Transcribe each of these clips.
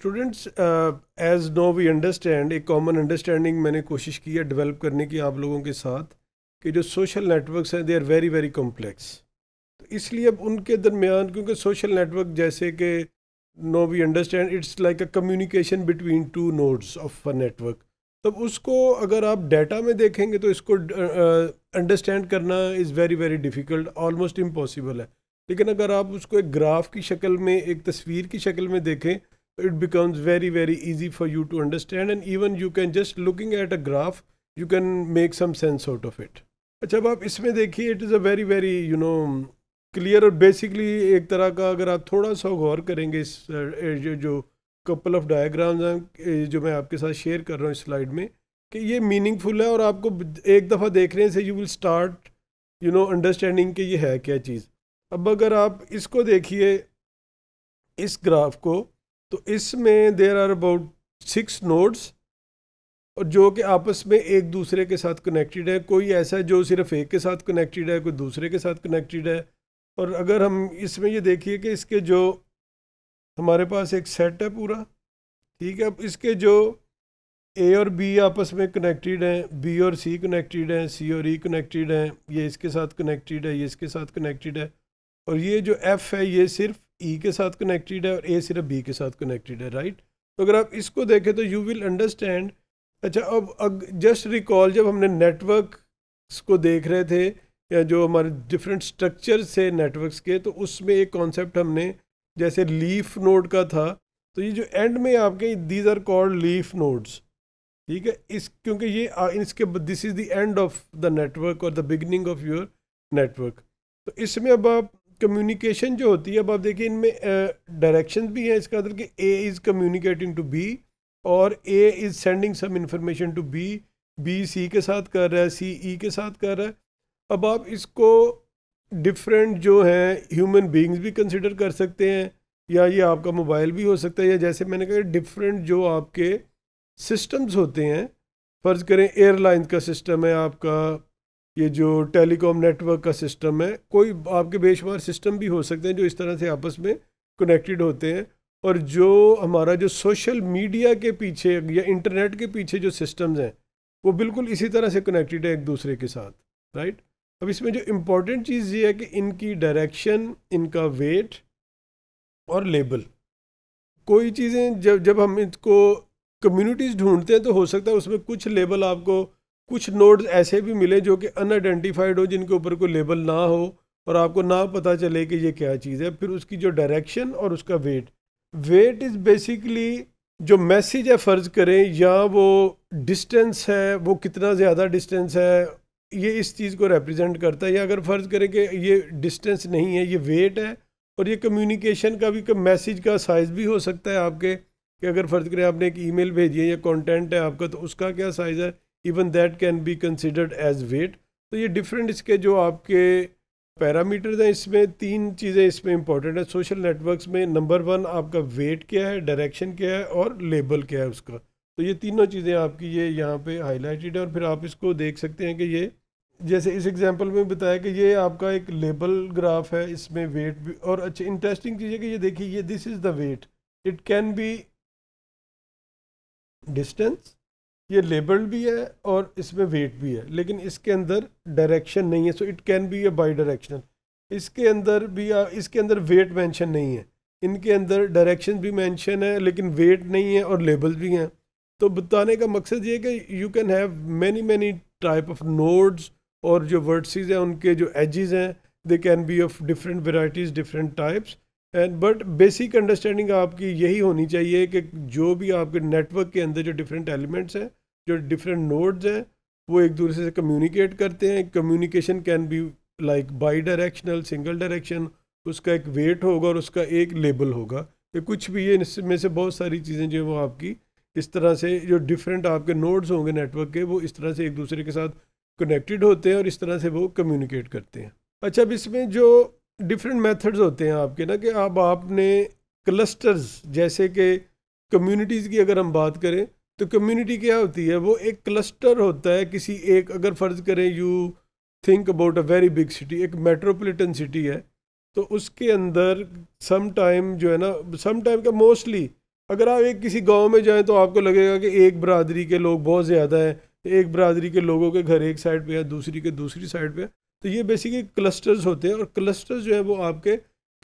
students as know we understand एक common understanding मैंने कोशिश की है डेवलप करने की आप लोगों के साथ कि जो सोशल नेटवर्क्स हैं they are very very complex तो इसलिए अब उनके दरमियान क्योंकि सोशल नेटवर्क जैसे कि know we understand it's like a communication between two nodes of a network तब उसको अगर आप डाटा में देखेंगे तो इसको अंडरस्टैंड uh, uh करना is very very difficult almost impossible है लेकिन अगर आप उसको एक ग्राफ की शक्ल में एक तस्वीर की शक्ल में देखें it becomes very very easy for you to understand and even you can just looking at a graph you can make some sense out of it अच्छा अब आप इसमें देखिए it is a very very you know clear और basically एक तरह का अगर आप थोड़ा सा गौर करेंगे इस जो, जो कपल ऑफ डायग्राम्स जो मैं आपके साथ शेयर कर रहा हूँ इस स्लाइड में कि ये मीनिंगफुल है और आपको एक दफ़ा देखने से you will start you know understanding कि ये है क्या चीज़ अब अगर आप इसको देखिए इस ग्राफ को तो इसमें there are about six nodes और जो कि आपस में एक दूसरे के साथ कनेक्टेड है कोई ऐसा है जो सिर्फ एक के साथ कनेक्टेड है कोई दूसरे के साथ कनेक्टेड है और अगर हम इसमें ये देखिए कि इसके जो हमारे पास एक सेट है पूरा ठीक है अब इसके जो ए और बी आपस में कनेक्टेड हैं बी और सी कनेक्टेड हैं सी और ई e कनेक्टेड हैं ये इसके साथ कनेक्टेड है ये इसके साथ कनेक्टेड है और ये जो एफ़ है ये सिर्फ ई e के साथ कनेक्टेड है और ए सिर्फ बी के साथ कनेक्टेड है राइट तो अगर आप इसको देखें तो यू विल अंडरस्टैंड अच्छा अब अग, जस्ट रिकॉल जब हमने नेटवर्क को देख रहे थे या जो हमारे डिफरेंट स्ट्रक्चर से नेटवर्क्स के तो उसमें एक कॉन्सेप्ट हमने जैसे लीफ नोड का था तो ये जो एंड में आपके these are called leaf nodes ठीक है इस क्योंकि ये इसके this is the end of the network और the beginning of your network तो इसमें अब आप कम्युनिकेशन जो होती है अब आप देखिए इनमें डायरेक्शन भी हैं इसका मतलब कि A is communicating to B और A is sending some information to B B C के साथ कर रहा है सी ई e के साथ कर रहा है अब आप इसको डिफरेंट जो हैं ह्यूमन बींग्स भी कंसिडर कर सकते हैं या ये आपका मोबाइल भी हो सकता है या जैसे मैंने कहा डिफरेंट जो आपके सिस्टम्स होते हैं फ़र्ज़ करें एयरलाइंस का सिस्टम है आपका ये जो टेलीकॉम नेटवर्क का सिस्टम है कोई आपके बेशुमार सिस्टम भी हो सकते हैं जो इस तरह से आपस में कनेक्टेड होते हैं और जो हमारा जो सोशल मीडिया के पीछे या इंटरनेट के पीछे जो सिस्टम्स हैं वो बिल्कुल इसी तरह से कनेक्टेड है एक दूसरे के साथ राइट अब इसमें जो इम्पोर्टेंट चीज़ ये है कि इनकी डायरेक्शन इनका वेट और लेबल कोई चीज़ें जब जब हम इसको कम्युनिटीज़ ढूंढते हैं तो हो सकता है उसमें कुछ लेबल आपको कुछ नोड्स ऐसे भी मिले जो कि अनआइडेंटिफाइड हो जिनके ऊपर कोई लेबल ना हो और आपको ना पता चले कि ये क्या चीज़ है फिर उसकी जो डायरेक्शन और उसका वेट वेट इज़ बेसिकली जो मैसेज है फ़र्ज़ करें या वो डिस्टेंस है वो कितना ज़्यादा डिस्टेंस है ये इस चीज़ को रिप्रेजेंट करता है या अगर फ़र्ज़ करें कि ये डिस्टेंस नहीं है ये वेट है और ये कम्युनिकेशन का भी मैसेज का साइज़ भी हो सकता है आपके कि अगर फ़र्ज़ करें आपने एक ईमेल भेजी है या कंटेंट है आपका तो उसका क्या साइज़ है even that can be considered as weight तो ये डिफरेंट इसके जो आपके पैरामीटर्स हैं इसमें तीन चीज़ें इसमें इंपॉर्टेंट है सोशल नेटवर्क्स में नंबर वन आपका वेट क्या है डायरेक्शन क्या है और लेबल क्या है उसका तो ये तीनों चीज़ें आपकी ये यहाँ पे हाईलाइटेड है और फिर आप इसको देख सकते हैं कि ये जैसे इस एग्जांपल में बताया कि ये आपका एक लेबल ग्राफ है इसमें वेट भी और अच्छा इंटरेस्टिंग चीज़ है कि ये देखिए ये this is the weight it can be distance ये लेबल्ड भी है और इसमें वेट भी है लेकिन इसके अंदर डायरेक्शन नहीं है so it can be a bidirectional इसके अंदर भी आ, इसके अंदर वेट मेंशन नहीं है इनके अंदर डायरेक्शन भी मेंशन है लेकिन वेट नहीं है और लेबल भी हैं तो बताने का मकसद ये कि you can have many many type of nodes और जो वर्डसीज हैं उनके जो एजिज़ हैं they can be of different varieties different types and but basic understanding आपकी यही होनी चाहिए कि जो भी आपके नेटवर्क के अंदर जो डिफरेंट एलिमेंट्स हैं जो डिफरेंट नोड्स हैं वो एक दूसरे से कम्युनिकेट करते हैं communication can be like bidirectional single direction उसका एक वेट होगा और उसका एक लेबल होगा तो कुछ भी ये इसमें से बहुत सारी चीज़ें जो है वो आपकी इस तरह से जो डिफरेंट आपके नोड्स होंगे नेटवर्क के वो इस तरह से एक दूसरे के साथ कनेक्टेड होते हैं और इस तरह से वो कम्युनिकेट करते हैं अच्छा अब इसमें जो डिफरेंट मेथड्स होते हैं आपके ना कि अब आप आपने क्लस्टर्स जैसे कि कम्युनिटीज़ की अगर हम बात करें तो कम्युनिटी क्या होती है वो एक क्लस्टर होता है किसी एक अगर फ़र्ज़ करें you think about a very big city एक मेट्रोपोलिटन सिटी है तो उसके अंदर सम टाइम जो है ना सम टाइम का मोस्टली अगर आप एक किसी गांव में जाएं तो आपको लगेगा कि एक बरदरी के लोग बहुत ज़्यादा हैं तो एक बरदरी के लोगों के घर एक साइड पे है दूसरी के दूसरी साइड पे तो ये बेसिकली क्लस्टर्स होते हैं और क्लस्टर्स जो है वो आपके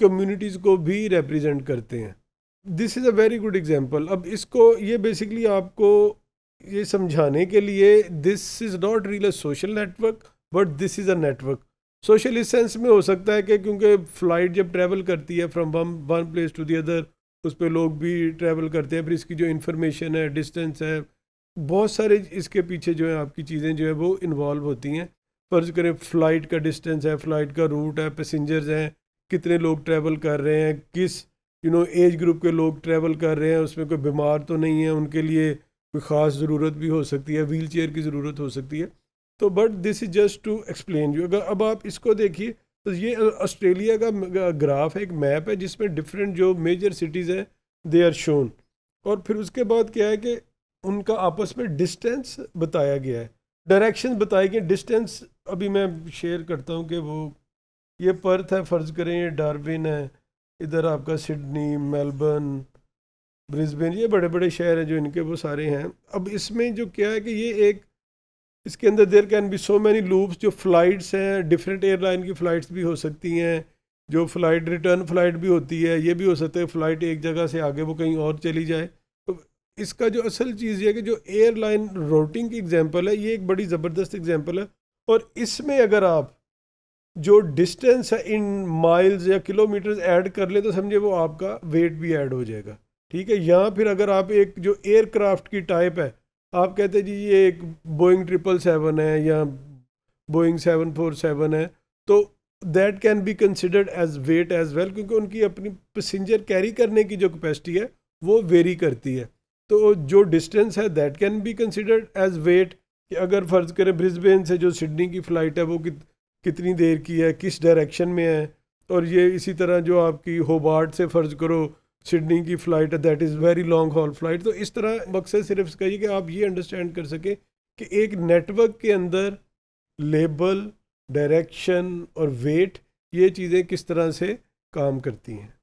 कम्युनिटीज़ को भी रिप्रेजेंट करते हैं this is a very good example अब इसको ये बेसिकली आपको ये समझाने के लिए this is not real social network but this is a network social इस सेंस में हो सकता है कि क्योंकि फ़्लाइट जब ट्रैवल करती है from one one place to the other उस पर लोग भी ट्रैवल करते हैं फिर इसकी जो इन्फॉर्मेशन है डिस्टेंस है बहुत सारे इसके पीछे जो है आपकी चीज़ें जो है वो इन्वॉल्व होती हैं फर्ज करें फ़्लाइट का डिस्टेंस है फ़्लाइट का रूट है पैसेंजर्स हैं कितने लोग ट्रैवल कर रहे हैं किस यू नो एज ग्रुप के लोग ट्रैवल कर रहे हैं उसमें कोई बीमार तो नहीं है उनके लिए कोई ख़ास ज़रूरत भी हो सकती है व्हील चेयर की ज़रूरत हो सकती है तो but this is just to explain you अगर अब आप इसको देखिए तो ये ऑस्ट्रेलिया का ग्राफ है एक मैप है जिसमें डिफरेंट जो मेजर सिटीज़ हैं दे आर शोन और फिर उसके बाद क्या है कि उनका आपस में डिस्टेंस बताया गया है डायरेक्शन बताई गई डिस्टेंस अभी मैं शेयर करता हूँ कि वो ये पर्थ है फ़र्ज़ करें ये डारविन है इधर आपका सिडनी मेलबर्न ब्रिस्बेन ये बड़े बड़े शहर हैं जो इनके वो सारे हैं अब इसमें जो क्या है कि ये एक इसके अंदर there can be so many loops जो फ़्लाइट्स हैं डिफरेंट एयरलाइन की फ़्लाइट्स भी हो सकती हैं जो फ़्लाइट रिटर्न फ़्लाइट भी होती है ये भी हो सकता है फ़्लाइट एक जगह से आगे वो कहीं और चली जाए तो इसका जो असल चीज़ यह है कि जो एयरलाइन रोटिंग की एग्जांपल है ये एक बड़ी ज़बरदस्त एग्जांपल है और इसमें अगर आप जो डिस्टेंस है इन माइल्स या किलोमीटर्स ऐड कर ले तो समझे वो आपका वेट भी ऐड हो जाएगा ठीक है या फिर अगर आप एक जो एयरक्राफ्ट की टाइप है आप कहते हैं जी ये एक बोइंग ट्रिपल सेवन है या बोइंग सेवन फोर सेवन है तो that can be considered as weight as well क्योंकि उनकी अपनी पैसेंजर कैरी करने की जो कैपेसिटी है वो वेरी करती है तो जो डिस्टेंस है that can be considered as weight कि अगर फ़र्ज़ करें ब्रिस्बेन से जो सिडनी की फ़्लाइट है वो कित कितनी देर की है किस डायरेक्शन में है और ये इसी तरह जो आपकी होबार्ट से फ़र्ज़ करो सिडनी की फ़्लाइट है that is very long haul flight तो इस तरह मकसद सिर्फ इसका ये कि आप ये अंडरस्टैंड कर सकें कि एक नेटवर्क के अंदर लेबल डायरेक्शन और वेट ये चीज़ें किस तरह से काम करती हैं